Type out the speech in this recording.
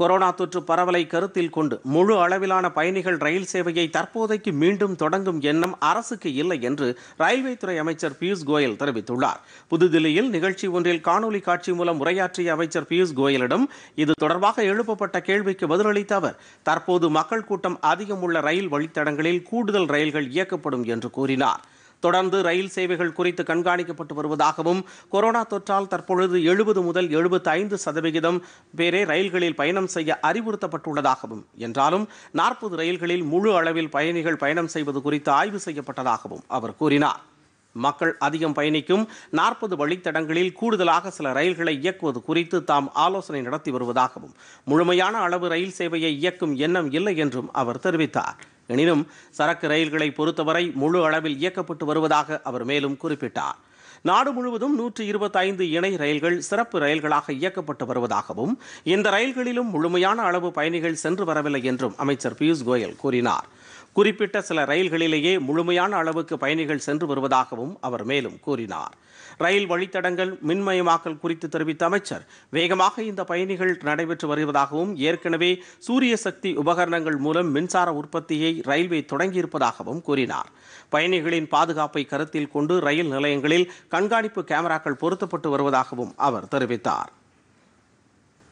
corona தொற்று பரவலை கருத்தில் கொண்டு முழு அளவிலான பயணிகள் ரயில் சேவையை தற்போதைக்கு மீண்டும் தொடங்கும் எண்ணம் அரசுக்கு இல்லை என்று ரயில்வே துறை அமைச்சர் பியூஷ் கோயல் தெரிவித்துள்ளார் புதுதில்லியில் நிகழ்ச்சி ஒன்றில் காணொலி காட்சி மூலம் உரையாற்றிய அமைச்சர் பியூஷ் கோயலிடம் இது தொடர்பாக எழுப்பப்பட்ட கேள்விக்கு பதிலளித்த அவர் தற்போது மக்கள் கூட்டம் அதிகம் உள்ள ரயில் வழித்தடங்களில் கூடுதல் ரயில்கள் இயக்கப்படும் என்று கூறினார் தொடர்ந்து ரயில் சேவைகள் குறித்து கண்காணிக்கப்பட்டு வருவதாகவும் கொரோனா தொற்றால் தற்பொழுது எழுபது முதல் எழுபத்தி ஐந்து சதவிகிதம் பேரே ரயில்களில் பயணம் செய்ய அறிவுறுத்தப்பட்டுள்ளதாகவும் என்றாலும் நாற்பது ரயில்களில் முழு அளவில் பயணிகள் பயணம் செய்வது குறித்து ஆய்வு செய்யப்பட்டதாகவும் அவர் கூறினார் மக்கள் அதிகம் பயணிக்கும் நாற்பது வழித்தடங்களில் கூடுதலாக சில ரயில்களை இயக்குவது குறித்து தாம் ஆலோசனை நடத்தி வருவதாகவும் முழுமையான அளவு ரயில் சேவையை இயக்கும் எண்ணம் இல்லை என்றும் அவர் தெரிவித்தார் எனினும் சரக்கு ரயில்களை பொறுத்தவரை முழு அளவில் இயக்கப்பட்டு வருவதாக அவர் மேலும் குறிப்பிட்டார் நாடு முழுவதும் நூற்று இருபத்தைந்து இணை ரயில்கள் சிறப்பு ரயில்களாக இயக்கப்பட்டு வருவதாகவும் இந்த ரயில்களிலும் முழுமையான அளவு பயணிகள் சென்று வரவில்லை என்றும் அமைச்சர் பியூஷ் கோயல் கூறினார் குறிப்பிட்ட சில ரயில்களிலேயே முழுமையான அளவுக்கு பயணிகள் சென்று வருவதாகவும் அவர் மேலும் கூறினார் ரயில் வழித்தடங்கள் மின்மயமாக்கல் குறித்து தெரிவித்த அமைச்சர் வேகமாக இந்த பயணிகள் நடைபெற்று வருவதாகவும் ஏற்கனவே சூரிய சக்தி உபகரணங்கள் மூலம் மின்சார உற்பத்தியை ரயில்வே தொடங்கியிருப்பதாகவும் கூறினார் பயணிகளின் பாதுகாப்பை கருத்தில் கொண்டு ரயில் நிலையங்களில் கண்காணிப்பு கேமராக்கள் பொருத்தப்பட்டு வருவதாகவும் அவர் தெரிவித்தார்